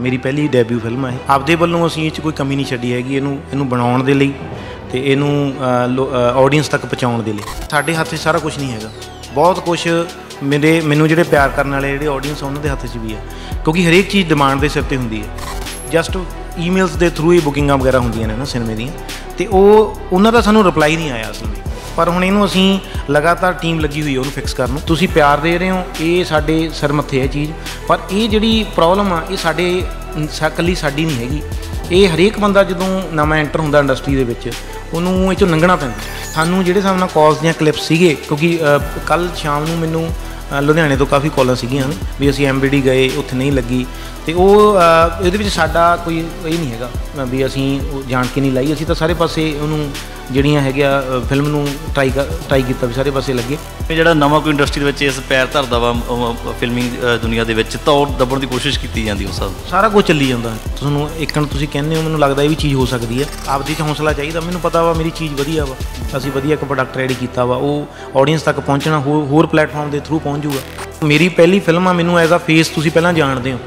ਮੇਰੀ ਪਹਿਲੀ debut film ਹੈ ਆਪਦੇ ਵੱਲੋਂ ਅਸੀਂ ਇਹ 'ਚ ਕੋਈ ਕਮੀ ਨਹੀਂ ਛੱਡੀ ਹੈਗੀ ਇਹਨੂੰ ਇਹਨੂੰ ਬਣਾਉਣ ਦੇ ਲਈ ਤੇ ਇਹਨੂੰ ਆਡੀਅנס ਤੱਕ ਪਹੁੰਚਾਉਣ ਦੇ ਲਈ ਸਾਡੇ ਹੱਥੇ ਸਾਰਾ ਕੁਝ ਨਹੀਂ ਹੈਗਾ ਬਹੁਤ ਕੁਝ ਮੇਰੇ ਮੈਨੂੰ ਜਿਹੜੇ ਪਿਆਰ ਕਰਨ ਵਾਲੇ ਜਿਹੜੇ ਆਡੀਅנס ਉਹਨਾਂ ਦੇ ਹੱਥੇ 'ਚ ਵੀ ਹੈ ਕਿਉਂਕਿ ਹਰੇਕ ਚੀਜ਼ ਡਿਮਾਂਡ ਦੇ ਸਿਰ ਤੇ ਹੁੰਦੀ ਹੈ ਜਸਟ ਈਮੇਲਸ ਦੇ ਥਰੂ ਹੀ ਬੁਕਿੰਗਾਂ ਵਗੈਰਾ ਹੁੰਦੀਆਂ ਨੇ ਨਾ ਸਿਨੇਮੇ ਦੀਆਂ ਤੇ ਉਹ ਉਹਨਾਂ ਦਾ ਸਾਨੂੰ ਰਿਪਲਾਈ ਨਹੀਂ ਆਇਆ ਅਸਲ ਵਿੱਚ ਪਰ ਹੁਣ ਇਹਨੂੰ ਅਸੀਂ ਲਗਾਤਾਰ ਟੀਮ ਲੱਗੀ ਹੋਈ ਹੈ ਉਹਨੂੰ ਫਿਕਸ ਕਰਨ ਨੂੰ ਤੁਸੀਂ ਪਿਆਰ ਦੇ ਰਹੇ ਹੋ ਇਹ ਸਾਡੇ ਸਰ ਮੱਥੇ ਹੈ ਚੀਜ਼ ਪਰ ਇਹ ਜਿਹੜੀ ਪ੍ਰੋਬਲਮ ਆ ਇਹ ਸਾਡੇ ਇਕੱਲੀ ਸਾਡੀ ਨਹੀਂ ਹੈਗੀ ਇਹ ਹਰੇਕ ਬੰਦਾ ਜਦੋਂ ਨਵਾਂ ਐਂਟਰ ਹੁੰਦਾ ਇੰਡਸਟਰੀ ਦੇ ਵਿੱਚ ਉਹਨੂੰ ਇਹ ਚੋਂ ਲੰਘਣਾ ਪੈਂਦਾ ਸਾਨੂੰ ਜਿਹੜੇ ਸਾਹਮਣੇ ਕਾਲਸ ਦੀਆਂ ਕਲਿੱਪ ਸੀਗੇ ਕਿਉਂਕਿ ਕੱਲ ਸ਼ਾਮ ਨੂੰ ਮੈਨੂੰ ਲੁਧਿਆਣੇ ਤੋਂ ਕਾਫੀ ਕਾਲਾਂ ਸੀਗੀਆਂ ਵੀ ਅਸੀਂ ਐਮਬੀਡੀ ਗਏ ਉੱਥੇ ਨਹੀਂ ਲੱਗੀ ਤੇ ਉਹ ਇਹਦੇ ਵਿੱਚ ਸਾਡਾ ਕੋਈ ਇਹ ਨਹੀਂ ਹੈਗਾ ਵੀ ਅਸੀਂ ਜਾਣ ਕੇ ਨਹੀਂ ਲਾਈ ਅਸੀਂ ਤਾਂ ਸਾਰੇ ਪਾਸੇ ਉਹਨੂੰ ਜਿਹੜੀਆਂ ਹੈਗਿਆ ਫਿਲਮ ਨੂੰ ਟਰਾਈ ਟਰਾਈ ਕੀਤਾ ਵੀ ਸਾਰੇ ਪਾਸੇ ਲੱਗੇ ਤੇ ਜਿਹੜਾ ਨਵਾਂ ਕੋਈ ਇੰਡਸਟਰੀ ਦੇ ਵਿੱਚ ਇਸ ਪੈਰ ਧਰਦਾ ਵਾ ਫਿਲਮਿੰਗ ਦੁਨੀਆ ਦੇ ਵਿੱਚ ਤਾਂ ਦੱਬਣ ਦੀ ਕੋਸ਼ਿਸ਼ ਕੀਤੀ ਜਾਂਦੀ ਉਸ ਸਭ ਸਾਰਾ ਕੁਝ ਚੱਲੀ ਜਾਂਦਾ ਤੁਹਾਨੂੰ ਇੱਕਣ ਤੁਸੀਂ ਕਹਿੰਦੇ ਹੋ ਮੈਨੂੰ ਲੱਗਦਾ ਇਹ ਵੀ ਚੀਜ਼ ਹੋ ਸਕਦੀ ਹੈ ਆਪਦੀ ਚ ਹੌਸਲਾ ਚਾਹੀਦਾ ਮੈਨੂੰ ਪਤਾ ਵਾ ਮੇਰੀ ਚੀਜ਼ ਵਧੀਆ ਵਾ ਅਸੀਂ ਵਧੀਆ ਇੱਕ ਪ੍ਰੋਡਕਟ ਰੈਡੀ ਕੀਤਾ ਵਾ ਉਹ ਆਡੀਅנס ਤੱਕ ਪਹੁੰਚਣਾ ਹੋਰ ਪਲੇਟਫਾਰਮ ਦੇ ਥਰੂ ਪਹੁੰਚ ਜਾਊਗਾ ਮੇਰੀ ਪਹਿਲੀ ਫਿਲਮ ਆ ਮੈਨੂੰ ਐਜ਼ ਅ ਫੇਸ ਤੁਸੀਂ ਪਹਿਲਾਂ ਜਾਣਦੇ ਹੋ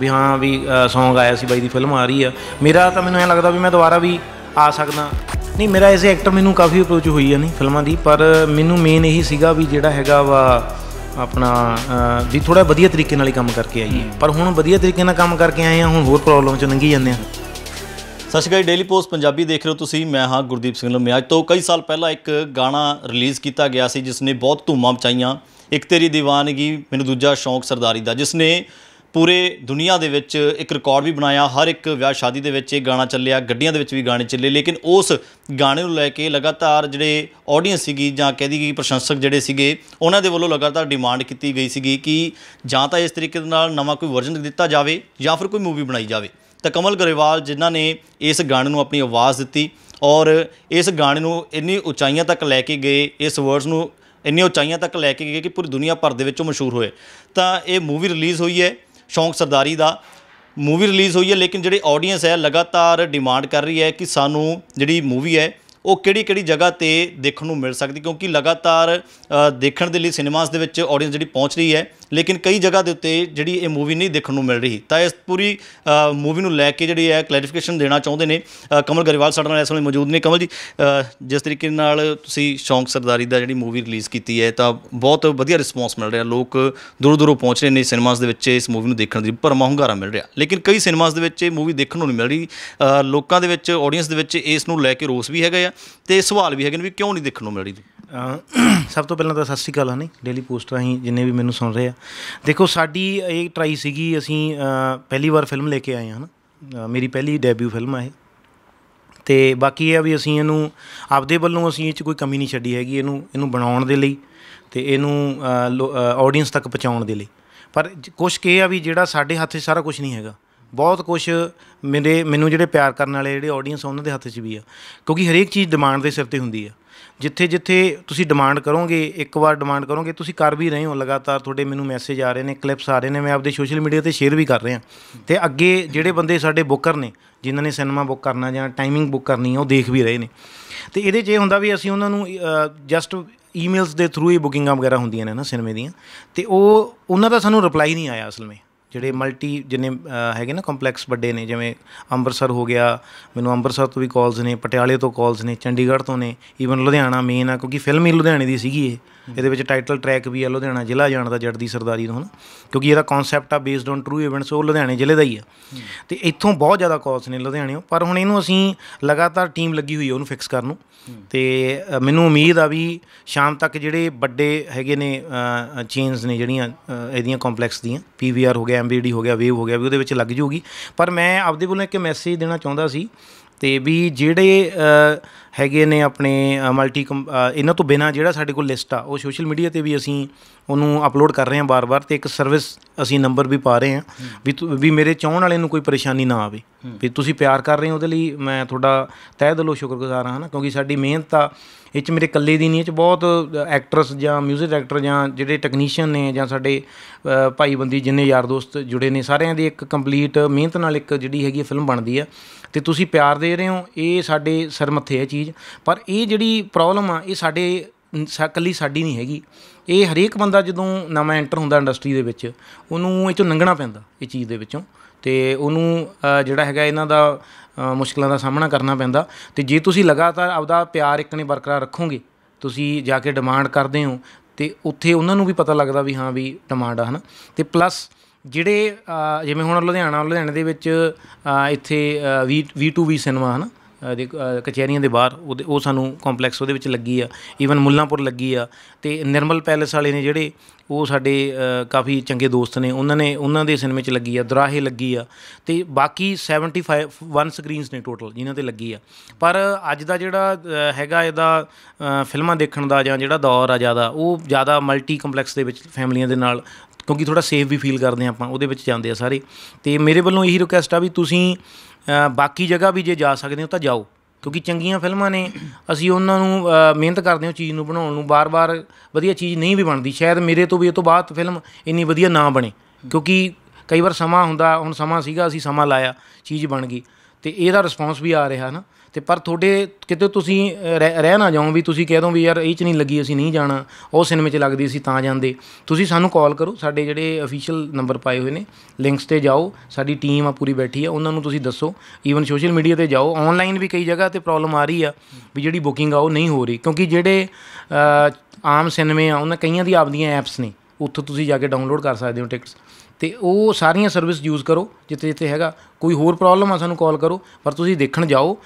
ਵੀ ਹਾਂ ਵੀ ਸੌਂਗ ਆਇਆ ਸੀ ਬਾਈ ਦੀ ਫਿਲਮ ਆ ਰਹੀ ਆ ਮੇਰਾ ਤਾਂ ਮੈਨੂੰ ਐ ਲੱਗਦਾ ਵੀ ਮੈਂ ਦੁਬਾਰਾ ਵੀ ਆ ਸਕਦਾ ਨਹੀਂ ਮੇਰਾ ਐਜ਼ ਐਕਟਰ ਮੈਨੂੰ ਕਾਫੀ ਅਪਰੋਚ ਹੋਈ ਹੈ ਨਹੀਂ ਫਿਲਮਾਂ ਦੀ ਪਰ ਮੈਨੂੰ ਮੇਨ ਇਹੀ ਸੀਗਾ ਵੀ ਜਿਹੜਾ ਹੈਗਾ ਵਾ ਆਪਣਾ ਵੀ ਥੋੜਾ ਵਧੀਆ ਤਰੀਕੇ ਨਾਲ ਹੀ ਕੰਮ ਕਰਕੇ ਆਈਏ ਪਰ ਹੁਣ ਵਧੀਆ ਤਰੀਕੇ ਨਾਲ ਕੰਮ ਕਰਕੇ ਆਏ ਆ ਹੁਣ ਹੋਰ ਪ੍ਰੋਬਲਮ ਚ ਲੰਗੀ ਜਾਂਦੇ ਆ ਸਤਿ ਸ਼੍ਰੀ ਅਕਾਲ ਡੇਲੀ ਪੋਸਟ ਪੰਜਾਬੀ ਦੇਖ ਰਹੇ ਹੋ ਤੁਸੀਂ ਮੈਂ ਹਾਂ ਗੁਰਦੀਪ ਸਿੰਘ ਲੰਮੇ ਅੱਜ ਤੋਂ ਕਈ ਸਾਲ ਪਹਿਲਾਂ ਇੱਕ ਗਾਣਾ ਰਿਲੀਜ਼ ਕੀਤਾ ਗਿਆ ਸੀ ਜਿਸ ਨੇ ਬਹੁਤ ਧੂਮਾਂ ਮਚਾਈਆਂ ਇੱਕ ਤੇਰੀ دیਵਾਨਗੀ ਮੈਨੂੰ ਦੂਜਾ ਸ਼ੌਂਕ ਸਰਦਾਰੀ ਦਾ ਜਿਸ ਨੇ ਪੂਰੇ ਦੁਨੀਆ ਦੇ ਵਿੱਚ ਇੱਕ ਰਿਕਾਰਡ ਵੀ ਬਣਾਇਆ ਹਰ ਇੱਕ ਵਿਆਹ ਸ਼ਾਦੀ ਦੇ ਵਿੱਚ ਇਹ ਗਾਣਾ ਚੱਲਿਆ ਗੱਡੀਆਂ ਦੇ ਵਿੱਚ ਵੀ ਗਾਣੇ ਚੱਲੇ ਲੇਕਿਨ ਉਸ ਗਾਣੇ ਨੂੰ ਲੈ ਕੇ ਲਗਾਤਾਰ ਜਿਹੜੇ ਆਡੀਅנס ਸੀਗੀ ਜਾਂ ਕਹਦੀ ਗਈ ਪ੍ਰਸ਼ੰਸਕ ਜਿਹੜੇ ਸੀਗੇ ਉਹਨਾਂ ਦੇ ਵੱਲੋਂ ਲਗਾਤਾਰ ਡਿਮਾਂਡ ਕੀਤੀ ਗਈ ਸੀਗੀ ਕਿ ਜਾਂ ਤਾਂ ਇਸ ਤਰੀਕੇ ਦੇ ਨਾਲ ਨਵਾਂ ਕੋਈ ਵਰਜ਼ਨ ਦਿੱਤਾ ਜਾਵੇ ਜਾਂ ਫਿਰ ਕੋਈ ਮੂਵੀ ਬਣਾਈ ਜਾਵੇ ਤਾਂ ਕਮਲ ਗਰੇਵਾਲ ਜਿਨ੍ਹਾਂ ਨੇ ਇਸ ਗਾਣੇ ਨੂੰ ਆਪਣੀ ਆਵਾਜ਼ ਦਿੱਤੀ ਔਰ ਇਸ ਗਾਣੇ ਨੂੰ ਇੰਨੀ ਉਚਾਈਆਂ ਤੱਕ ਲੈ ਕੇ ਗਏ ਇਸ ਵਰਡਸ ਨੂੰ ਇੰਨੀ ਉਚਾਈਆਂ ਤੱਕ ਲੈ ਕੇ ਗਏ ਕਿ ਪੂਰੀ ਦੁਨੀਆ ਭਰ ਦੇ ਵਿੱਚੋਂ ਮਸ਼ਹੂਰ ਹੋਏ ਤਾਂ ਇਹ ਮੂਵੀ ਰਿਲੀਜ਼ ਹੋਈ ਹੈ ਸ਼ੌਂਕ ਸਰਦਾਰੀ ਦਾ ਮੂਵੀ ਰਿਲੀਜ਼ ਹੋਈ ਹੈ ਲੇਕਿਨ ਜਿਹੜੀ ਆਡੀਅנס ਹੈ ਲਗਾਤਾਰ ਡਿਮਾਂਡ ਕਰ ਰਹੀ ਹੈ ਕਿ ਸਾਨੂੰ ਜਿਹੜੀ ਮੂਵੀ ਹੈ ਉਹ ਕਿਹੜੀ ਕਿਹੜੀ ਜਗ੍ਹਾ ਤੇ ਦੇਖਣ ਨੂੰ ਮਿਲ ਸਕਦੀ ਕਿਉਂਕਿ ਲਗਾਤਾਰ ਦੇਖਣ ਦੇ ਲਈ ਸਿਨੇਮਾਸ ਦੇ ਵਿੱਚ ਆਡੀਅנס ਜਿਹੜੀ ਪਹੁੰਚ ਰਹੀ ਹੈ ਲੇਕਿਨ ਕਈ ਜਗ੍ਹਾ ਦੇ ਉੱਤੇ ਜਿਹੜੀ ਇਹ ਮੂਵੀ ਨਹੀਂ ਦੇਖਣ ਨੂੰ ਮਿਲ ਰਹੀ ਤਾਂ ਇਸ ਪੂਰੀ ਮੂਵੀ ਨੂੰ ਲੈ ਕੇ ਜਿਹੜੀ ਹੈ ਕਲੈਰੀਫਿਕੇਸ਼ਨ ਦੇਣਾ ਚਾਹੁੰਦੇ ਨੇ ਕਮਲ ਗਰੀਵਾਲ ਸਾਡੇ ਨਾਲ ਇਸ ਵੇਲੇ ਮੌਜੂਦ ਨੇ ਕਮਲ ਜੀ ਜਿਸ ਤਰੀਕੇ ਨਾਲ ਤੁਸੀਂ ਸ਼ੌਂਕ ਸਰਦਾਰੀ ਦਾ ਜਿਹੜੀ ਮੂਵੀ ਰਿਲੀਜ਼ ਕੀਤੀ ਹੈ ਤਾਂ ਬਹੁਤ ਵਧੀਆ ਰਿਸਪੌਂਸ ਮਿਲ ਰਿਹਾ ਲੋਕ ਦੂਰ ਦੂਰੋਂ ਪਹੁੰਚ ਰਹੇ ਨੇ ਸਿਨੇਮਾਸ ਦੇ ਵਿੱਚ ਇਸ ਮੂਵੀ ਨੂੰ ਦੇਖਣ ਦੀ ਭਰਮਾ ਹੁੰਗਾਰਾ ਮਿਲ ਰਿਹਾ ਲੇਕਿਨ ਕਈ ਸਿਨੇਮਾਸ ਦੇ ਵਿੱਚ ਇਹ ਮੂਵੀ ਦੇਖਣ ਨੂੰ ਨਹੀਂ ਮਿਲ ਰਹੀ ਲੋਕਾਂ ਦੇ ਵਿੱਚ ਆਡੀਅנס ਦੇ ਵਿੱਚ ਇਸ ਨੂੰ ਲੈ ਕੇ ਰੋਸ ਵੀ ਹੈਗਾ ਆ ਤੇ ਸਵਾਲ ਵੀ ਹੈਗੇ ਨੇ ਵੀ ਕਿਉਂ ਨਹੀਂ ਦੇਖਣ ਨੂੰ ਮਿਲ ਰਹੀ ਸਭ ਤੋਂ ਪਹਿਲਾਂ ਤਾਂ ਸਤਿ ਸ਼੍ਰੀ ਅਕਾਲ ਹਨੀ ਡੇਲੀ ਪੋਸਟ ਰਾਹੀਂ ਜਿੰਨੇ ਵੀ ਮੈਨੂੰ ਸੁਣ ਰਹੇ ਆ ਦੇਖੋ ਸਾਡੀ ਇਹ ਟਰਾਈ ਸੀਗੀ ਅਸੀਂ ਪਹਿਲੀ ਵਾਰ ਫਿਲਮ ਲੈ ਕੇ ਆਏ ਹਾਂ ਹਨਾ ਮੇਰੀ ਪਹਿਲੀ ਡੈਬਿਊ ਫਿਲਮ ਆ ਇਹ ਤੇ ਬਾਕੀ ਇਹ ਆ ਵੀ ਅਸੀਂ ਇਹਨੂੰ ਆਪਦੇ ਵੱਲੋਂ ਅਸੀਂ ਇਹ ਚ ਕੋਈ ਕਮੀ ਨਹੀਂ ਛੱਡੀ ਹੈਗੀ ਇਹਨੂੰ ਇਹਨੂੰ ਬਣਾਉਣ ਦੇ ਲਈ ਤੇ ਇਹਨੂੰ ਆਡੀਅנס ਤੱਕ ਪਹੁੰਚਾਉਣ ਦੇ ਲਈ ਪਰ ਕੁਝ ਇਹ ਆ ਵੀ ਜਿਹੜਾ ਸਾਡੇ ਹੱਥੇ ਸਾਰਾ ਕੁਝ ਨਹੀਂ ਹੈਗਾ ਬਹੁਤ ਕੁਝ ਮੇਰੇ ਮੈਨੂੰ ਜਿਹੜੇ ਪਿਆਰ ਕਰਨ ਵਾਲੇ ਜਿਹੜੇ ਆਡੀਅנס ਉਹਨਾਂ ਦੇ ਹੱਥ 'ਚ ਵੀ ਆ ਕਿਉਂਕਿ ਹਰੇਕ ਚੀਜ਼ ਡਿਮਾਂਡ ਦੇ ਸਿਰ ਤੇ ਹੁੰਦੀ ਆ ਜਿੱਥੇ ਜਿੱਥੇ ਤੁਸੀਂ ਡਿਮਾਂਡ ਕਰੋਗੇ ਇੱਕ ਵਾਰ ਡਿਮਾਂਡ ਕਰੋਗੇ ਤੁਸੀਂ ਕਰ ਵੀ ਰਹੇ ਹੋ ਲਗਾਤਾਰ ਤੁਹਾਡੇ ਮੈਨੂੰ ਮੈਸੇਜ ਆ ਰਹੇ ਨੇ ਕਲਿੱਪਸ ਆ ਰਹੇ ਨੇ ਮੈਂ ਆਪਦੇ ਸੋਸ਼ਲ ਮੀਡੀਆ ਤੇ ਸ਼ੇਅਰ ਵੀ ਕਰ ਰਿਹਾ ਤੇ ਅੱਗੇ ਜਿਹੜੇ ਬੰਦੇ ਸਾਡੇ ਬੁੱਕਰ ਨੇ ਜਿਨ੍ਹਾਂ ਨੇ ਸਿਨੇਮਾ ਬੁੱਕ ਕਰਨਾ ਜਾਂ ਟਾਈਮਿੰਗ ਬੁੱਕ ਕਰਨੀ ਆ ਉਹ ਦੇਖ ਵੀ ਰਹੇ ਨੇ ਤੇ ਇਹਦੇ 'ਚ ਇਹ ਹੁੰਦਾ ਵੀ ਅਸੀਂ ਉਹਨਾਂ ਨੂੰ ਜਸਟ ਈਮੇਲਸ ਦੇ ਥਰੂ ਹੀ ਬੁਕਿੰਗਾਂ ਵਗੈਰਾ ਹੁੰਦੀਆਂ ਨੇ ਨਾ ਸਿਨੇਮੇ ਦੀਆਂ ਤੇ ਉਹ ਉਹਨਾਂ ਦਾ ਸਾਨੂੰ ਰਿਪਲਾਈ ਨਹੀਂ ਆਇਆ ਅਸਲ ਵਿੱਚ ਜਿਹੜੇ ਮਲਟੀ ਜਿੰਨੇ ਹੈਗੇ ਨਾ ਕੰਪਲੈਕਸ ਵੱਡੇ ਨੇ ਜਿਵੇਂ ਅੰਮ੍ਰਿਤਸਰ ਹੋ ਗਿਆ ਮੈਨੂੰ ਅੰਮ੍ਰਿਤਸਰ ਤੋਂ ਵੀ ਕਾਲਸ ਨੇ ਪਟਿਆਲੇ ਤੋਂ ਕਾਲਸ ਨੇ ਚੰਡੀਗੜ੍ਹ ਤੋਂ ਨੇ ਈਵਨ ਲੁਧਿਆਣਾ ਮੇਨ ਆ ਕਿਉਂਕਿ ਫਿਲਮ ਹੀ ਲੁਧਿਆਣੇ ਦੀ ਸੀਗੀ ਇਹ ਇਹਦੇ ਵਿੱਚ ਟਾਈਟਲ ਟਰੈਕ ਵੀ ਆ ਲੁਧਿਆਣਾ ਜ਼ਿਲ੍ਹਾ ਜਾਣ ਦਾ ਜੱਟ ਦੀ ਸਰਦਾਰੀ ਨੂੰ ਹਨਾ ਕਿਉਂਕਿ ਇਹਦਾ ਕਨਸੈਪਟ ਆ ਬੇਸਡ ਔਨ ਟਰੂ ਇਵੈਂਟਸ ਉਹ ਲੁਧਿਆਣੇ ਜ਼ਿਲ੍ਹੇ ਦਾ ਹੀ ਆ ਤੇ ਇੱਥੋਂ ਬਹੁਤ ਜ਼ਿਆਦਾ ਕਾਲਸ ਨੇ ਲੁਧਿਆਣਿਓ ਪਰ ਹੁਣ ਇਹਨੂੰ ਅਸੀਂ ਲਗਾਤਾਰ ਟੀਮ ਲੱਗੀ ਹੋਈ ਹੈ ਉਹਨੂੰ ਫਿਕਸ ਕਰਨ ਨੂੰ ਤੇ ਮੈਨੂੰ ਉਮੀਦ ਆ ਵੀ ਸ਼ਾਮ ਤੱਕ ਜਿਹੜੇ ਵੱਡੇ ਹੈਗੇ ਨੇ ਚੇਨਸ ਨੇ ਜਿਹੜੀਆਂ ਇਹਦੀਆਂ ਕੰਪਲੈਕਸ ਦੀਆਂ ਪੀਵੀਆਰ ਹੋ ਗਿਆ ਐਮਬੀਡੀ ਹੋ ਗਿਆ ਵੇਵ ਹੋ ਗਿਆ ਵੀ ਉਹਦੇ ਵਿੱਚ ਲੱਗ ਜੂਗੀ ਪਰ ਮੈਂ ਆਪਦੇ ਵੱਲੋਂ ਇੱਕ ਮੈਸੇਜ ਦੇਣਾ ਚਾਹੁੰਦਾ ਸੀ ਤੇ ਵੀ ਜਿਹੜੇ ਹੈਗੇ ਨੇ ਆਪਣੇ ਮਲਟੀ ਇਹਨਾਂ ਤੋਂ ਬਿਨਾ ਜਿਹੜਾ ਸਾਡੇ ਕੋਲ ਲਿਸਟ ਆ ਉਹ ਸੋਸ਼ਲ ਮੀਡੀਆ ਤੇ ਵੀ ਅਸੀਂ ਉਹਨੂੰ ਅਪਲੋਡ ਕਰ ਰਹੇ ਹਾਂ ਬਾਰ-ਬਾਰ ਤੇ ਇੱਕ ਸਰਵਿਸ ਅਸੀਂ ਨੰਬਰ ਵੀ ਪਾ ਰਹੇ ਹਾਂ ਵੀ ਵੀ ਮੇਰੇ ਚਾਹਣ ਵਾਲੇ ਨੂੰ ਕੋਈ ਪਰੇਸ਼ਾਨੀ ਨਾ ਆਵੇ ਵੀ ਤੁਸੀਂ ਪਿਆਰ ਕਰ ਰਹੇ ਹੋ ਉਹਦੇ ਲਈ ਮੈਂ ਤੁਹਾਡਾ ਤਹਿ ਦਿਲੋਂ ਸ਼ੁਕਰਗੁਜ਼ਾਰ ਹਾਂ ਨਾ ਕਿਉਂਕਿ ਸਾਡੀ ਮਿਹਨਤ ਆ ਇਹ ਚ ਮੇਰੇ ਇਕੱਲੇ ਦੀ ਨਹੀਂ ਇਹ ਚ ਬਹੁਤ ਐਕਟਰਸ ਜਾਂ 뮤직 ਡਾਇਰੈਕਟਰ ਜਾਂ ਜਿਹੜੇ ਟੈਕਨੀਸ਼ੀਅਨ ਨੇ ਜਾਂ ਸਾਡੇ ਬੰਦੀ ਜਿੰਨੇ ਯਾਰ ਦੋਸਤ ਜੁੜੇ ਨੇ ਸਾਰਿਆਂ ਦੀ ਇੱਕ ਕੰਪਲੀਟ ਮਿਹਨਤ ਨਾਲ ਇੱਕ ਜਿਹੜੀ ਹੈਗੀ ਫਿਲਮ ਬਣਦੀ ਆ ਤੇ ਤੁਸੀਂ ਪਿਆਰ ਦੇ ਰਹੇ ਹੋ ਇਹ ਸਾਡੇ ਸਰ ਮੱਥੇ ਹੈ ਚੀਜ਼ ਪਰ ਇਹ ਜਿਹੜੀ ਪ੍ਰੋਬਲਮ ਆ ਇਹ ਸਾਡੇ ਇਕੱਲੀ ਸਾਡੀ ਨਹੀਂ ਹੈਗੀ ਇਹ ਹਰੇਕ ਬੰਦਾ ਜਦੋਂ ਨਵਾਂ ਐਂਟਰ ਹੁੰਦਾ ਇੰਡਸਟਰੀ ਦੇ ਵਿੱਚ ਉਹਨੂੰ ਇਹ ਚੋਂ ਲੰਘਣਾ ਪੈਂਦਾ ਇਹ ਚੀਜ਼ ਦੇ ਵਿੱਚੋਂ ਤੇ ਉਹਨੂੰ ਜਿਹੜਾ ਹੈਗਾ ਇਹਨਾਂ ਦਾ ਮੁਸ਼ਕਲਾਂ ਦਾ ਸਾਹਮਣਾ ਕਰਨਾ ਪੈਂਦਾ ਤੇ ਜੇ ਤੁਸੀਂ ਲਗਾਤਾਰ ਆਪਦਾ ਪਿਆਰ ਇੱਕ ਨੇ ਬਰਕਰਾਰ ਰੱਖੋਗੇ ਤੁਸੀਂ ਜਾ ਕੇ ਡਿਮਾਂਡ ਕਰਦੇ ਹੋ ਤੇ ਉੱਥੇ ਉਹਨਾਂ ਨੂੰ ਵੀ ਪਤਾ ਲੱਗਦਾ ਵੀ ਹਾਂ ਵੀ ਡਿਮਾਂਡ ਆ ਹਨਾ ਤੇ ਪਲੱਸ ਜਿਹੜੇ ਜਿਵੇਂ ਹੁਣ ਲੁਧਿਆਣਾ ਲੁਧਿਆਣੇ ਦੇ ਵਿੱਚ ਇੱਥੇ ਵੀ V2V ਸਿਨੇਮਾ ਹਨ ਦੇ ਕਚਹਿਰੀਆਂ ਦੇ ਬਾਹਰ ਉਹ ਸਾਨੂੰ ਕੰਪਲੈਕਸ ਉਹਦੇ ਵਿੱਚ ਲੱਗੀ ਆ ਈਵਨ ਮੁੱਲਾਂਪੁਰ ਲੱਗੀ ਆ ਤੇ ਨਿਰਮਲ ਪੈਲੇਸ ਵਾਲੇ ਨੇ ਜਿਹੜੇ ਉਹ ਸਾਡੇ ਕਾਫੀ ਚੰਗੇ ਦੋਸਤ ਨੇ ਉਹਨਾਂ ਨੇ ਉਹਨਾਂ ਦੇ ਸਿਨੇਮੇ 'ਚ ਲੱਗੀ ਆ ਦਰਾਹੇ ਲੱਗੀ ਆ ਤੇ ਬਾਕੀ 75 ਵਨ ਸਕਰੀਨਸ ਨੇ ਟੋਟਲ ਜਿਨ੍ਹਾਂ ਤੇ ਲੱਗੀ ਆ ਪਰ ਅੱਜ ਦਾ ਜਿਹੜਾ ਹੈਗਾ ਇਹਦਾ ਫਿਲਮਾਂ ਦੇਖਣ ਦਾ ਜਾਂ ਜਿਹੜਾ ਦੌਰ ਆ ਜ਼ਿਆਦਾ ਉਹ ਜ਼ਿਆਦਾ ਮਲਟੀ ਕੰਪਲੈਕਸ ਦੇ ਵਿੱਚ ਫੈਮਲੀਆਂ ਦੇ ਨਾਲ ਕਿਉਂਕਿ ਥੋੜਾ ਸੇਫ ਵੀ ਫੀਲ ਕਰਦੇ ਆਪਾਂ ਉਹਦੇ ਵਿੱਚ ਜਾਂਦੇ ਆ ਸਾਰੇ ਤੇ ਮੇਰੇ ਵੱਲੋਂ ਇਹੀ ਰਿਕੁਐਸਟ ਆ ਵੀ ਤੁਸੀਂ ਬਾਕੀ ਜਗ੍ਹਾ ਵੀ ਜੇ ਜਾ ਸਕਦੇ ਹੋ ਤਾਂ ਜਾਓ ਕਿਉਂਕਿ ਚੰਗੀਆਂ ਫਿਲਮਾਂ ਨੇ ਅਸੀਂ ਉਹਨਾਂ ਨੂੰ ਮਿਹਨਤ ਕਰਦੇ ਹਾਂ ਚੀਜ਼ ਨੂੰ ਬਣਾਉਣ ਨੂੰ ਬਾਰ-ਬਾਰ ਵਧੀਆ ਚੀਜ਼ ਨਹੀਂ ਵੀ ਬਣਦੀ ਸ਼ਾਇਦ ਮੇਰੇ ਤੋਂ ਵੀ ਇਹ ਤੋਂ ਬਾਅਦ ਫਿਲਮ ਇੰਨੀ ਵਧੀਆ ਨਾ ਬਣੇ ਕਿਉਂਕਿ ਕਈ ਵਾਰ ਸਮਾਂ ਹੁੰਦਾ ਹੁਣ ਸਮਾਂ ਸੀਗਾ ਅਸੀਂ ਸਮਾਂ ਲਾਇਆ ਚੀਜ਼ ਬਣ ਗਈ ਤੇ ਇਹਦਾ ਰਿਸਪੌਂਸ ਵੀ ਆ ਰਿਹਾ ਹਨਾ ਤੇ ਪਰ ਤੁਹਾਡੇ ਕਿਤੇ ਤੁਸੀਂ ਰਹਿ ਨਾ ਜਾਓ ਵੀ ਤੁਸੀਂ ਕਹਿ ਦੋ ਵੀ ਯਾਰ ਇਹ ਚ ਨਹੀਂ ਲੱਗੀ ਅਸੀਂ ਨਹੀਂ ਜਾਣਾ ਉਹ ਸਿਨੇਮੇ 'ਚ ਲੱਗਦੀ ਸੀ ਤਾਂ ਜਾਂਦੇ ਤੁਸੀਂ ਸਾਨੂੰ ਕਾਲ ਕਰੋ ਸਾਡੇ ਜਿਹੜੇ ਅਫੀਸ਼ੀਅਲ ਨੰਬਰ ਪਾਏ ਹੋਏ ਨੇ ਲਿੰਕਸ ਤੇ ਜਾਓ ਸਾਡੀ ਟੀਮ ਆ ਪੂਰੀ ਬੈਠੀ ਆ ਉਹਨਾਂ ਨੂੰ ਤੁਸੀਂ ਦੱਸੋ ਈਵਨ ਸੋਸ਼ਲ ਮੀਡੀਆ ਤੇ ਜਾਓ ਆਨਲਾਈਨ ਵੀ ਕਈ ਜਗ੍ਹਾ ਤੇ ਪ੍ਰੋਬਲਮ ਆ ਰਹੀ ਆ ਵੀ ਜਿਹੜੀ ਬੁਕਿੰਗ ਆ ਉਹ ਨਹੀਂ ਹੋ ਰਹੀ ਕਿਉਂਕਿ ਜਿਹੜੇ ਆਮ ਸਿਨੇਮੇ ਆ ਉਹਨਾਂ ਕਈਆਂ ਦੀ ਆਪਦੀਆਂ ਐਪਸ ਨੇ ਉੱਥੋਂ ਤੁਸੀਂ ਜਾ ਕੇ ਡਾਊਨਲੋਡ ਕਰ ਸਕਦੇ ਹੋ ਟਿਕਟਸ ਤੇ ਉਹ ਸਾਰੀਆਂ ਸਰਵਿਸ ਯੂਜ਼ ਕਰੋ ਜਿੱਥੇ ਜਿੱਥੇ ਹੈਗਾ ਕੋਈ ਹੋਰ ਪ੍ਰੋਬਲਮ ਆ ਸਾਨੂੰ ਕਾਲ ਕਰੋ ਪਰ ਤੁਸੀਂ ਦੇਖਣ ਜਾਓ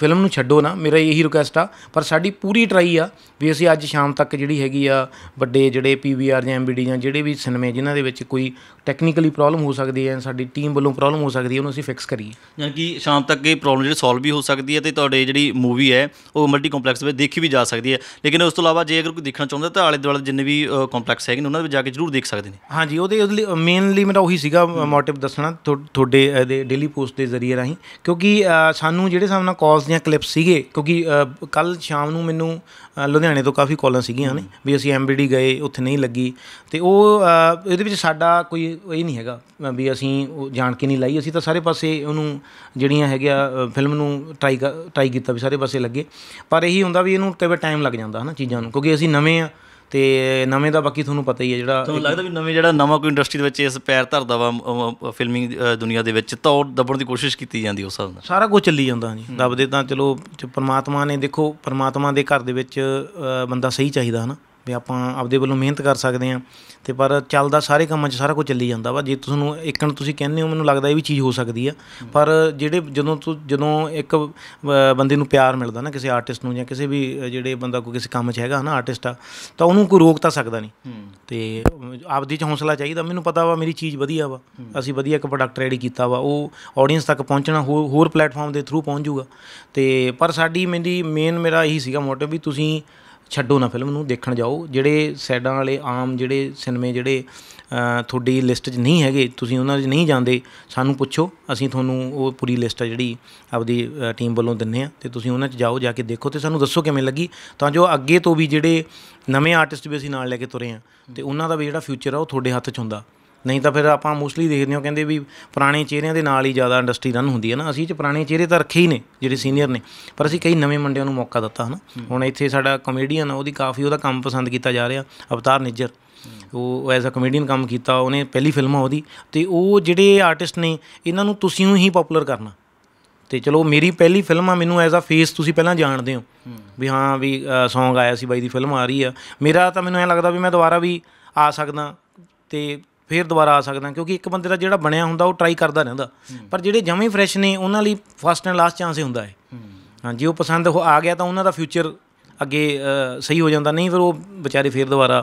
ਫਿਲਮ ਨੂੰ ਛੱਡੋ ਨਾ ਮੇਰਾ ਇਹੀ ਰਿਕੁਐਸਟ ਆ ਪਰ ਸਾਡੀ ਪੂਰੀ ਟਰਾਈ ਆ ਵੀ ਅਸੀਂ ਅੱਜ ਸ਼ਾਮ ਤੱਕ ਜਿਹੜੀ ਹੈਗੀ ਆ ਵੱਡੇ ਜਿਹੜੇ ਪੀਵੀਆਰ ਜਾਂ ਐਮਬੀਡੀ ਜਾਂ ਜਿਹੜੇ ਵੀ ਸਿਨੇਮੇ ਜਿਨ੍ਹਾਂ ਦੇ ਵਿੱਚ ਕੋਈ ਟੈਕਨੀਕਲੀ ਪ੍ਰੋਬਲਮ ਹੋ ਸਕਦੀ ਹੈ ਸਾਡੀ ਟੀਮ ਵੱਲੋਂ ਪ੍ਰੋਬਲਮ ਹੋ ਸਕਦੀ ਹੈ ਉਹਨੂੰ ਅਸੀਂ ਫਿਕਸ ਕਰੀਏ ਯਾਨੀ ਕਿ ਸ਼ਾਮ ਤੱਕ ਇਹ ਪ੍ਰੋਬਲਮ ਜਿਹੜੀ ਸੋਲਵ ਵੀ ਹੋ ਸਕਦੀ ਹੈ ਤੇ ਤੁਹਾਡੇ ਜਿਹੜੀ ਮੂਵੀ ਹੈ ਉਹ ਮਲਟੀ ਕੰਪਲੈਕਸ ਵਿੱਚ ਦੇਖੀ ਵੀ ਜਾ ਸਕਦੀ ਹੈ ਲੇਕਿਨ ਉਸ ਤੋਂ ਇਲਾਵਾ ਜੇ ਅਗਰ ਕੋਈ ਦੇਖਣਾ ਚਾਹੁੰਦਾ ਤਾਂ ਆਲੇ ਦੁਆਲੇ ਜਿੰਨੇ ਵੀ ਕੰਪਲੈਕਸ ਹੈਗੇ ਨੇ ਉਹਨਾਂ ਦੇ ਵਿੱਚ ਜਾ ਕੇ ਜ਼ਰੂਰ ਦੇਖ ਸਕਦੇ ਨੇ ਹਾਂਜੀ ਉਹਦੇ ਮੇਨਲੀ ਮੇਰਾ ਉਹੀ ਸੀਗਾ ਮੋਟਿਵ ਦੱਸਣਾ ਤੁਹਾਡੇ ਡੇਲੀ ਪੋਸਟ ਦੇ ਜ਼ਰੀਏ ਰਾਹੀਂ ਕਿਉਂਕਿ ਸਾਨੂੰ ਜਿਹੜੇ ਹਿਸਾਬ ਨਾਲ ਕਾਲਸ ਦੀਆਂ ਕਲਿੱਪਸ ਸੀਗੇ ਕਿਉਂਕਿ ਕੱਲ ਸ਼ਾਮ ਨੂੰ ਮੈਨੂੰ ਲੁਧਿਆਣੇ ਤੋਂ ਕਾਫੀ ਕਾਲਾਂ ਸੀਗੀਆਂ ਨੇ ਵੀ ਅਸੀਂ ਐਮਬੀਡੀ ਗਏ ਉੱਥੇ ਨਹੀਂ ਲੱਗੀ ਤੇ ਉਹ ਇਹਦੇ ਵਿੱਚ ਸਾਡਾ ਕੋਈ ਇਹ ਨਹੀਂ ਹੈਗਾ ਵੀ ਅਸੀਂ ਜਾਣ ਕੇ ਨਹੀਂ ਲਾਈ ਅਸੀਂ ਤਾਂ ਸਾਰੇ ਪਾਸੇ ਉਹਨੂੰ ਜਿਹੜੀਆਂ ਹੈਗਿਆ ਫਿਲਮ ਨੂੰ ਟਰਾਈ ਟਰਾਈ ਕੀਤਾ ਵੀ ਸਾਰੇ ਪਾਸੇ ਲੱਗੇ ਪਰ ਇਹੀ ਹੁੰਦਾ ਵੀ ਇਹਨੂੰ ਤੇ ਟਾਈਮ ਲੱਗ ਜਾਂਦਾ ਹਨਾ ਚੀਜ਼ਾਂ ਨੂੰ ਕਿਉਂਕਿ ਅਸੀਂ ਨਵੇਂ ਆ ਤੇ ਨਵੇਂ ਦਾ ਬਾਕੀ ਤੁਹਾਨੂੰ ਪਤਾ ਹੀ ਹੈ ਜਿਹੜਾ ਤੁਹਾਨੂੰ ਲੱਗਦਾ ਵੀ ਨਵੇਂ ਜਿਹੜਾ ਨਵਾਂ ਕੋਈ ਇੰਡਸਟਰੀ ਦੇ ਵਿੱਚ ਇਸ ਪੈਰ ਧਰਦਾ ਵਾ ਫਿਲਮਿੰਗ ਦੁਨੀਆ ਦੇ ਵਿੱਚ ਤਾਂ ਦੱਬਣ ਦੀ ਕੋਸ਼ਿਸ਼ ਕੀਤੀ ਜਾਂਦੀ ਉਸ ਹਾਲ ਨਾਲ ਸਾਰਾ ਕੁਝ ਚੱਲੀ ਜਾਂਦਾ ਜੀ ਦੱਬਦੇ ਤਾਂ ਚਲੋ ਪਰਮਾਤਮਾ ਨੇ ਦੇਖੋ ਪਰਮਾਤਮਾ ਦੇ ਘਰ ਦੇ ਵਿੱਚ ਬੰਦਾ ਸਹੀ ਚਾਹੀਦਾ ਹਨਾ ਵੀ ਆਪਾਂ ਆਪਦੇ ਵੱਲੋਂ ਮਿਹਨਤ ਕਰ ਸਕਦੇ ਆ ਤੇ ਪਰ ਚੱਲਦਾ ਸਾਰੇ ਕੰਮਾਂ 'ਚ ਸਾਰਾ ਕੁਝ ਚੱਲੀ ਜਾਂਦਾ ਵਾ ਜੇ ਤੁਹਾਨੂੰ ਇੱਕਣ ਤੁਸੀਂ ਕਹਿੰਦੇ ਹੋ ਮੈਨੂੰ ਲੱਗਦਾ ਇਹ ਵੀ ਚੀਜ਼ ਹੋ ਸਕਦੀ ਆ ਪਰ ਜਿਹੜੇ ਜਦੋਂ ਤੋਂ ਜਦੋਂ ਇੱਕ ਬੰਦੇ ਨੂੰ ਪਿਆਰ ਮਿਲਦਾ ਨਾ ਕਿਸੇ ਆਰਟਿਸਟ ਨੂੰ ਜਾਂ ਕਿਸੇ ਵੀ ਜਿਹੜੇ ਬੰਦਾ ਕੋਈ ਕਿਸੇ ਕੰਮ 'ਚ ਹੈਗਾ ਨਾ ਆਰਟਿਸਟ ਆ ਤਾਂ ਉਹਨੂੰ ਕੋਈ ਰੋਕ ਤਾਂ ਸਕਦਾ ਨਹੀਂ ਤੇ ਆਪਦੀ 'ਚ ਹੌਸਲਾ ਚਾਹੀਦਾ ਮੈਨੂੰ ਪਤਾ ਵਾ ਮੇਰੀ ਚੀਜ਼ ਵਧੀਆ ਵਾ ਅਸੀਂ ਵਧੀਆ ਇੱਕ ਪ੍ਰੋਡਕਟ ਰੈਡੀ ਕੀਤਾ ਵਾ ਉਹ ਆਡੀਅנס ਤੱਕ ਪਹੁੰਚਣਾ ਹੋਰ ਪਲੇਟਫਾਰਮ ਦੇ ਥਰੂ ਪਹੁੰਚ ਜਾਊਗਾ ਤੇ ਪਰ ਸਾਡੀ ਮੇਰੀ ਮੇਨ ਮੇਰਾ ਇਹੀ ਸੀਗਾ ਮੋਟਿਵ ਵੀ ਤੁਸੀਂ ਛੱਡੋ ਨਾ ਫਿਲਮ ਨੂੰ ਦੇਖਣ ਜਾਓ ਜਿਹੜੇ ਸਾਈਡਾਂ ਵਾਲੇ ਆਮ ਜਿਹੜੇ ਸਿਨੇਮੇ ਜਿਹੜੇ ਤੁਹਾਡੀ ਲਿਸਟ 'ਚ ਨਹੀਂ ਹੈਗੇ ਤੁਸੀਂ ਉਹਨਾਂ 'ਚ ਨਹੀਂ ਜਾਂਦੇ ਸਾਨੂੰ ਪੁੱਛੋ ਅਸੀਂ ਤੁਹਾਨੂੰ ਉਹ ਪੂਰੀ ਲਿਸਟ ਆ ਜਿਹੜੀ ਆਪਦੀ ਟੀਮ ਵੱਲੋਂ ਦਿੰਨੇ ਆ ਤੇ ਤੁਸੀਂ ਉਹਨਾਂ 'ਚ ਜਾਓ ਜਾ ਕੇ ਦੇਖੋ ਤੇ ਸਾਨੂੰ ਦੱਸੋ ਕਿਵੇਂ ਲੱਗੀ ਤਾਂ ਜੋ ਅੱਗੇ ਤੋਂ ਵੀ ਜਿਹੜੇ ਨਵੇਂ ਆਰਟਿਸਟ ਵੀ ਅਸੀਂ ਨਾਲ ਲੈ ਕੇ ਤੁਰੇ ਆ ਤੇ ਉਹਨਾਂ ਦਾ ਵੀ ਜਿਹੜਾ ਫਿਊਚਰ ਆ ਉਹ ਤੁਹਾਡੇ ਹੱਥ 'ਚ ਹੁੰਦਾ ਨਹੀਂ ਤਾਂ ਫਿਰ ਆਪਾਂ ਮੋਸਟਲੀ ਦੇਖਦੇ ਹਾਂ ਕਹਿੰਦੇ ਵੀ ਪੁਰਾਣੇ ਚਿਹਰਿਆਂ ਦੇ ਨਾਲ ਹੀ ਜ਼ਿਆਦਾ ਇੰਡਸਟਰੀ ਰਨ ਹੁੰਦੀ ਹੈ ਨਾ ਅਸੀਂ ਚ ਪੁਰਾਣੇ ਚਿਹਰੇ ਤਾਂ ਰੱਖੇ ਹੀ ਨੇ ਜਿਹੜੇ ਸੀਨੀਅਰ ਨੇ ਪਰ ਅਸੀਂ ਕਈ ਨਵੇਂ ਮੁੰਡਿਆਂ ਨੂੰ ਮੌਕਾ ਦਿੱਤਾ ਹਨ ਹੁਣ ਇੱਥੇ ਸਾਡਾ ਕਮੇਡੀਅਨ ਉਹਦੀ ਕਾਫੀ ਉਹਦਾ ਕੰਮ ਪਸੰਦ ਕੀਤਾ ਜਾ ਰਿਹਾ ਅਵਤਾਰ ਨਿੱਜਰ ਉਹ ਐਜ਼ ਅ ਕਮੇਡੀਅਨ ਕੰਮ ਕੀਤਾ ਉਹਨੇ ਪਹਿਲੀ ਫਿਲਮ ਉਹਦੀ ਤੇ ਉਹ ਜਿਹੜੇ ਆਰਟਿਸਟ ਨੇ ਇਹਨਾਂ ਨੂੰ ਤੁਸੀਂ ਹੀ ਪਪੂਲਰ ਕਰਨਾ ਤੇ ਚਲੋ ਮੇਰੀ ਪਹਿਲੀ ਫਿਲਮ ਆ ਮੈਨੂੰ ਐਜ਼ ਅ ਫੇਸ ਤੁਸੀਂ ਪਹਿਲਾਂ ਜਾਣਦੇ ਹੋ ਵੀ ਹਾਂ ਵੀ Song ਆਇਆ ਸੀ ਬਾਈ ਦੀ ਫਿਲਮ ਆ ਰਹੀ ਆ ਮੇਰਾ ਤਾਂ ਮੈਨੂੰ ਐ ਲੱਗਦਾ ਵੀ ਮੈਂ ਦੁਬਾਰਾ ਵੀ ਆ ਸਕਦਾ ਤੇ ਫੇਰ ਦੁਬਾਰਾ ਆ ਸਕਦਾ ਕਿਉਂਕਿ ਇੱਕ ਬੰਦੇ ਦਾ ਜਿਹੜਾ ਬਣਿਆ ਹੁੰਦਾ ਉਹ ਟਰਾਈ ਕਰਦਾ ਰਹਿੰਦਾ ਪਰ ਜਿਹੜੇ ਜਮੇ ਫਰੈਸ਼ ਨੇ ਉਹਨਾਂ ਲਈ ਫਸਟ ਐਂਡ ਲਾਸਟ ਚਾਂਸ ਹੀ ਹੁੰਦਾ ਹੈ ਹਾਂਜੀ ਉਹ ਪਸੰਦ ਆ ਗਿਆ ਤਾਂ ਉਹਨਾਂ ਦਾ ਫਿਊਚਰ ਅੱਗੇ ਸਹੀ ਹੋ ਜਾਂਦਾ ਨਹੀਂ ਫਿਰ ਉਹ ਵਿਚਾਰੇ ਫੇਰ ਦੁਬਾਰਾ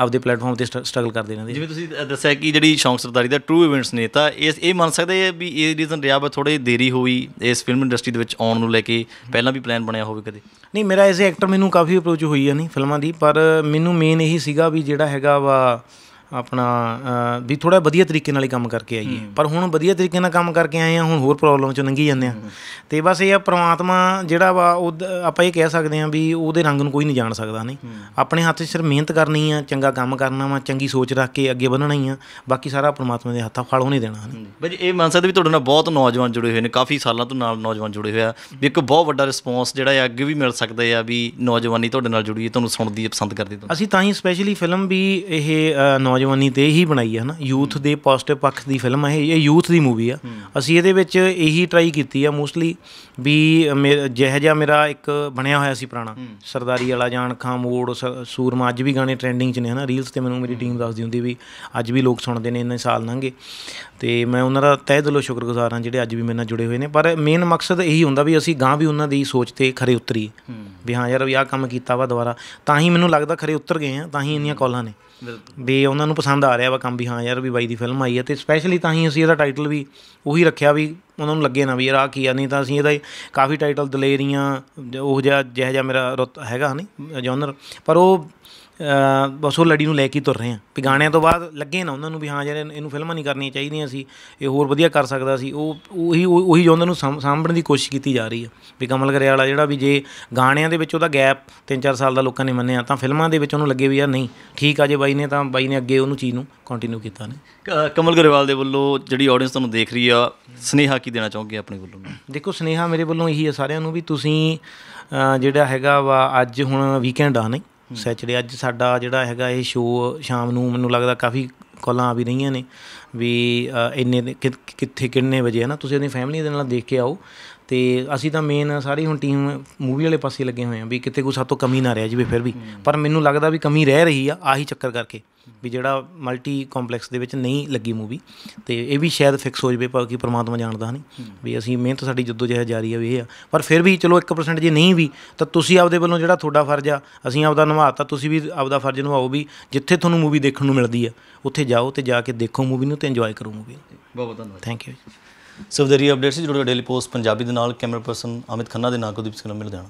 ਆਪਦੇ ਪਲੇਟਫਾਰਮ ਤੇ ਸਟਰਗਲ ਕਰਦੇ ਰਹਿੰਦੇ ਜਿਵੇਂ ਤੁਸੀਂ ਦੱਸਿਆ ਕਿ ਜਿਹੜੀ ਸ਼ੌਂਕ ਸਰਦਾਰੀ ਦਾ ਟਰੂ ਇਵੈਂਟਸ ਨੇ ਤਾਂ ਇਸ ਇਹ ਮੰਨ ਸਕਦੇ ਆ ਵੀ ਇਹ ਰੀਜ਼ਨ ਰਿਹਾ ਬਾ ਥੋੜੇ ਦੇਰੀ ਹੋਈ ਇਸ ਫਿਲਮ ਇੰਡਸਟਰੀ ਦੇ ਵਿੱਚ ਆਉਣ ਨੂੰ ਲੈ ਕੇ ਪਹਿਲਾਂ ਵੀ ਪਲਾਨ ਬਣਿਆ ਹੋਵੇ ਕਦੇ ਨਹੀਂ ਮੇਰਾ ਐਜ਼ ਐਕਟਰ ਮੈਨੂੰ ਕਾਫੀ ਅਪਰੋਚ ਹੋਈ ਆ ਨਹੀਂ ਫਿਲਮਾਂ ਦੀ ਪਰ ਮੈਨੂੰ ਮੇਨ ਇਹੀ ਸੀਗਾ ਵੀ ਜਿਹੜਾ ਹੈਗਾ ਵਾ ਆਪਣਾ ਵੀ ਥੋੜਾ ਵਧੀਆ ਤਰੀਕੇ ਨਾਲ ਹੀ ਕੰਮ ਕਰਕੇ ਆਈਏ ਪਰ ਹੁਣ ਵਧੀਆ ਤਰੀਕੇ ਨਾਲ ਕੰਮ ਕਰਕੇ ਆਏ ਆ ਹੁਣ ਹੋਰ ਪ੍ਰੋਬਲਮ ਚ ਨੰਗੀ ਜਾਂਦੇ ਆ ਤੇ ਬਸ ਇਹ ਆ ਪ੍ਰਮਾਤਮਾ ਜਿਹੜਾ ਵਾ ਉਹ ਆਪਾਂ ਇਹ ਕਹਿ ਸਕਦੇ ਆ ਵੀ ਉਹਦੇ ਰੰਗ ਨੂੰ ਕੋਈ ਨਹੀਂ ਜਾਣ ਸਕਦਾ ਨਹੀਂ ਆਪਣੇ ਹੱਥ ਸਿਰ ਮਿਹਨਤ ਕਰਨੀ ਆ ਚੰਗਾ ਕੰਮ ਕਰਨਾ ਵਾ ਚੰਗੀ ਸੋਚ ਰੱਖ ਕੇ ਅੱਗੇ ਵਧਣਾ ਹੀ ਆ ਬਾਕੀ ਸਾਰਾ ਪ੍ਰਮਾਤਮਾ ਦੇ ਹੱਥਾਂ ਫਲ ਹੋਣੇ ਦੇਣਾ ਬਾਜੀ ਇਹ ਮਨ ਸਕਦਾ ਵੀ ਤੁਹਾਡੇ ਨਾਲ ਬਹੁਤ ਨੌਜਵਾਨ ਜੁੜੇ ਹੋਏ ਨੇ ਕਾਫੀ ਸਾਲਾਂ ਤੋਂ ਨਾਲ ਨੌਜਵਾਨ ਜੁੜੇ ਹੋਏ ਆ ਵੀ ਇੱਕ ਬਹੁਤ ਵੱਡਾ ਰਿਸਪੌਂਸ ਜਿਹੜਾ ਹੈ ਅੱਗੇ ਵੀ ਮਿਲ ਸਕਦਾ ਆ ਵੀ ਨੌਜਵਾਨੀ ਤੁਹਾਡੇ ਨਾਲ ਜੁੜੀ ਹੈ ਤੁਹਾਨੂੰ ਸੁਣਦੀ ਹੈ ਪਸੰਦ ਕਰਦੀ ਤੁਹਾਨੂੰ ਅਸੀਂ ਤਾਂ ਹੀ ਸਪੈਸ਼ਲੀ ਫਿਲਮ ਵੀ ਇਹ ਨੌਜਵਾਨੀ ਤੇ ਹੀ ਬਣਾਈ ਹੈ ਨਾ ਯੂਥ ਦੇ ਪੋਜ਼ਿਟਿਵ ਪੱਖ ਦੀ ਫਿਲਮ ਹੈ ਇਹ ਯੂਥ ਦੀ ਮੂਵੀ ਆ ਅਸੀਂ ਇਹਦੇ ਵਿੱਚ ਇਹੀ ਟਰਾਈ ਕੀਤੀ ਆ ਮੋਸਟਲੀ ਵੀ ਜਿਹੇ ਜਿਹਾ ਮੇਰਾ ਇੱਕ ਬਣਿਆ ਹੋਇਆ ਸੀ ਪੁਰਾਣਾ ਸਰਦਾਰੀ ਵਾਲਾ ਜਾਨ ਖਾਂ ਮੋੜ ਸੂਰਮਾ ਅੱਜ ਵੀ ਗਾਣੇ ਟ੍ਰੈਂਡਿੰਗ 'ਚ ਨੇ ਹਨਾ ਰੀਲਸ ਤੇ ਮੈਨੂੰ ਮੇਰੀ ਟੀਮ ਦੱਸਦੀ ਹੁੰਦੀ ਵੀ ਅੱਜ ਵੀ ਲੋਕ ਸੁਣਦੇ ਨੇ ਇੰਨੇ ਸਾਲ ਲੰਘੇ ਤੇ ਮੈਂ ਉਹਨਾਂ ਦਾ ਤਹਿ ਦਿਲੋਂ ਸ਼ੁਕਰਗੁਜ਼ਾਰ ਹਾਂ ਜਿਹੜੇ ਅੱਜ ਵੀ ਮੇਰੇ ਨਾਲ ਜੁੜੇ ਹੋਏ ਨੇ ਪਰ ਮੇਨ ਮਕਸਦ ਇਹੀ ਹੁੰਦਾ ਵੀ ਅਸੀਂ ਗਾਂ ਵੀ ਉਹਨਾਂ ਦੀ ਸੋਚ ਤੇ ਖਰੇ ਉਤਰੀ ਵੀ ਹਾਂ ਯਾਰ ਵੀ ਆਹ ਕੰਮ ਕੀਤਾ ਵਾ ਦੁਬਾਰਾ ਤਾਂ ਹੀ ਮੈਨੂੰ ਲੱਗਦਾ ਖਰੇ ਉਤਰ ਗਏ ਆ ਤਾਂ ਹੀ ਇੰਨੀਆਂ ਕਾਲਾਂ ਨੇ ਵੀ ਉਹਨਾਂ ਨੂੰ ਪਸੰਦ ਆ ਰਿਹਾ ਵਾ ਕੰਮ ਵੀ ਹਾਂ ਯਾਰ ਵੀ ਬਾਈ ਦੀ ਫਿਲਮ ਆਈ ਹੈ ਤੇ ਸਪੈਸ਼ਲੀ ਤਾਂ ਹੀ ਅਸੀਂ ਇਹਦਾ ਟਾਈਟਲ ਵੀ ਉਹੀ ਰੱਖਿਆ ਵੀ ਉਹਨਾਂ ਨੂੰ ਲੱਗੇ ਨਾ ਵੀ ਯਾਰ ਆ ਕੀ ਆ ਨਹੀਂ ਤਾਂ ਅਸੀਂ ਇਹਦਾ ਕਾਫੀ ਟਾਈਟਲ ਦਲੇਰੀਆਂ ਉਹ ਜਿਹਾ ਜਿਹੜਾ ਮੇਰਾ ਹੈਗਾ ਨਹੀਂ ਜਨਰ ਪਰ ਉਹ ਬਸ ਉਹ ਲੜੀ ਨੂੰ ਲੈ ਕੇ ਤੁਰ ਰਹੇ ਆ ਵੀ ਗਾਣਿਆਂ ਤੋਂ ਬਾਅਦ ਲੱਗੇ ਨਾ ਉਹਨਾਂ ਨੂੰ ਵੀ ਹਾਂ ਜਿਹੜੇ ਇਹਨੂੰ ਫਿਲਮਾਂ ਨਹੀਂ ਕਰਨੀਆਂ ਚਾਹੀਦੀਆਂ ਸੀ ਇਹ ਹੋਰ ਵਧੀਆ ਕਰ ਸਕਦਾ ਸੀ ਉਹ ਉਹੀ ਉਹੀ ਉਹਨਾਂ ਨੂੰ ਸਾਂਭਣ ਦੀ ਕੋਸ਼ਿਸ਼ ਕੀਤੀ ਜਾ ਰਹੀ ਹੈ ਵੀ ਕਮਲ ਗਰੇਵਾਲਾ ਜਿਹੜਾ ਵੀ ਜੇ ਗਾਣਿਆਂ ਦੇ ਵਿੱਚ ਉਹਦਾ ਗੈਪ 3-4 ਸਾਲ ਦਾ ਲੋਕਾਂ ਨੇ ਮੰਨਿਆ ਤਾਂ ਫਿਲਮਾਂ ਦੇ ਵਿੱਚ ਉਹਨੂੰ ਲੱਗੇ ਵੀ ਯਾਰ ਨਹੀਂ ਠੀਕ ਆ ਜੇ ਬਾਈ ਨੇ ਤਾਂ ਬਾਈ ਨੇ ਅੱਗੇ ਉਹਨੂੰ ਚੀਜ਼ ਨੂੰ ਕੰਟੀਨਿਊ ਕੀਤਾ ਨੇ ਕਮਲ ਗਰੇਵਾਲ ਦੇ ਵੱਲੋਂ ਜਿਹੜੀ ਆਡੀਅנס ਤੁਹਾਨੂੰ ਦੇਖ ਰਹੀ ਆ ਸਨੇਹਾ ਕੀ ਦੇਣਾ ਚਾਹੋਗੇ ਆਪਣੇ ਵੱਲੋਂ ਦੇਖੋ ਸਨੇਹਾ ਮੇਰੇ ਵੱਲੋਂ ਇਹੀ ਆ ਸਾਰਿਆਂ ਨੂੰ ਵੀ ਤੁਸੀਂ ਜਿਹੜਾ ਹੈਗਾ ਵਾ ਅੱਜ ਹੁਣ ਵੀਕਐਂਡ ਆ ਨਹੀਂ ਸੈਚਰਡੇ ਅੱਜ ਸਾਡਾ ਜਿਹੜਾ ਹੈਗਾ ਇਹ ਸ਼ੋਅ ਸ਼ਾਮ ਨੂੰ ਮੈਨੂੰ ਲੱਗਦਾ ਕਾਫੀ ਕਾਲਾਂ ਆ ਵੀ ਰਹੀਆਂ ਨੇ ਵੀ ਇੰਨੇ ਕਿੱਥੇ ਕਿੰਨੇ ਵਜੇ ਹੈ ਨਾ ਤੁਸੀਂ ਆਪਣੀ ਫੈਮਿਲੀ ਦੇ ਨਾਲ ਦੇਖ ਕੇ ਆਓ ਤੇ ਅਸੀਂ ਤਾਂ ਮੇਨ ਸਾਰੀ ਹੁਣ ਟੀਮ ਮੂਵੀ ਵਾਲੇ ਪਾਸੇ ਲੱਗੇ ਹੋਏ ਆ ਵੀ ਕਿਤੇ ਕੋਈ ਸਾਤੋਂ ਕਮੀ ਨਾ ਰਹਿ ਜਾਵੇ ਫਿਰ ਵੀ ਪਰ ਮੈਨੂੰ ਲੱਗਦਾ ਵੀ ਕਮੀ ਰਹਿ ਰਹੀ ਆ ਆਹੀ ਚੱਕਰ ਕਰਕੇ ਵੀ ਜਿਹੜਾ ਮਲਟੀ ਕੰਪਲੈਕਸ ਦੇ ਵਿੱਚ ਨਹੀਂ ਲੱਗੀ ਮੂਵੀ ਤੇ ਇਹ ਵੀ ਸ਼ਾਇਦ ਫਿਕਸ ਹੋ ਜਵੇ ਕਿ ਪ੍ਰਮਾਤਮਾ ਜਾਣਦਾ ਹਨੀ ਵੀ ਅਸੀਂ ਮਿਹਨਤ ਸਾਡੀ ਜਦੋਂ ਜਿਹਾ ਜਾਰੀ ਆ ਵੀ ਇਹ ਆ ਪਰ ਫਿਰ ਵੀ ਚਲੋ 1% ਜੇ ਨਹੀਂ ਵੀ ਤਾਂ ਤੁਸੀਂ ਆਪਦੇ ਵੱਲੋਂ ਜਿਹੜਾ ਤੁਹਾਡਾ ਫਰਜ਼ ਆ ਅਸੀਂ ਆਪਦਾ ਨਿਭਾਤਾ ਤੁਸੀਂ ਵੀ ਆਪਦਾ ਫਰਜ਼ ਨਿਭਾਓ ਵੀ ਜਿੱਥੇ ਤੁਹਾਨੂੰ ਮੂਵੀ ਦੇਖਣ ਨੂੰ ਮਿਲਦੀ ਆ ਉੱਥੇ ਜਾਓ ਤੇ ਜਾ ਕੇ ਦੇਖੋ ਮੂਵੀ ਨੂੰ ਤੇ ਇੰਜੋਏ ਕਰੋ ਮੂਵੀ ਬਹੁਤ ਬਹੁਤ ਧੰਨਵਾਦ ਥੈਂਕ ਯੂ ਸਵੇਰੀ ਅਪਡੇਟਸ ਜੁੜੋ ਡੇਲੀ ਪੋਸਟ ਪੰਜਾਬੀ ਦੇ ਨਾਲ ਕੈਮਰਾ ਪਰਸਨ ਅਮਿਤ ਖੰਨਾ ਦੇ ਨਾਲ ਕੁਲਦੀਪ ਸਿੰਘ ਨਾਲ ਮਿਲ ਜਾਣਾ